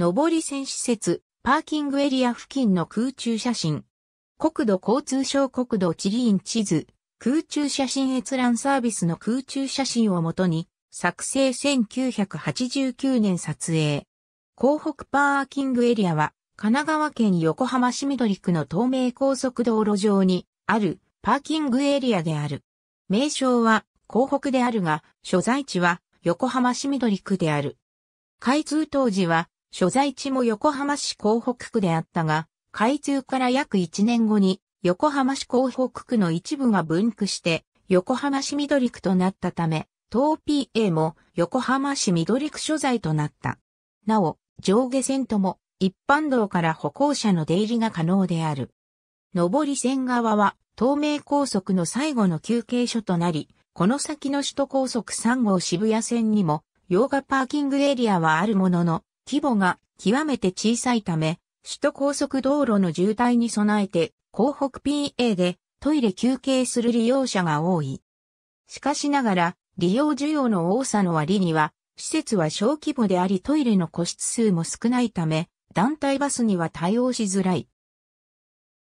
上り線施設、パーキングエリア付近の空中写真。国土交通省国土地理院地図、空中写真閲覧サービスの空中写真をもとに、作成1989年撮影。港北パーキングエリアは、神奈川県横浜市緑区の東名高速道路上にあるパーキングエリアである。名称は港北であるが、所在地は横浜市緑区である。開通当時は所在地も横浜市港北区であったが、開通から約1年後に、横浜市港北区の一部が分区して、横浜市緑区となったため、東 PA も横浜市緑区所在となった。なお、上下線とも一般道から歩行者の出入りが可能である。上り線側は東名高速の最後の休憩所となり、この先の首都高速3号渋谷線にも、洋画パーキングエリアはあるものの、規模が極めて小さいため、首都高速道路の渋滞に備えて、港北 PA でトイレ休憩する利用者が多い。しかしながら、利用需要の多さの割には、施設は小規模でありトイレの個室数も少ないため、団体バスには対応しづらい。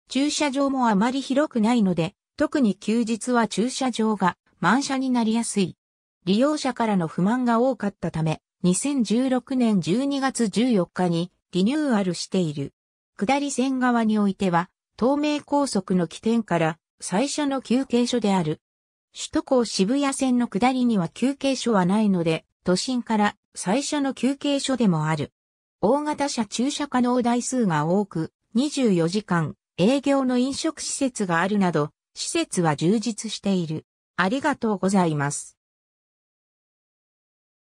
駐車場もあまり広くないので、特に休日は駐車場が満車になりやすい。利用者からの不満が多かったため、2016年12月14日にリニューアルしている。下り線側においては、東名高速の起点から最初の休憩所である。首都高渋谷線の下りには休憩所はないので、都心から最初の休憩所でもある。大型車駐車可能台数が多く、24時間営業の飲食施設があるなど、施設は充実している。ありがとうございます。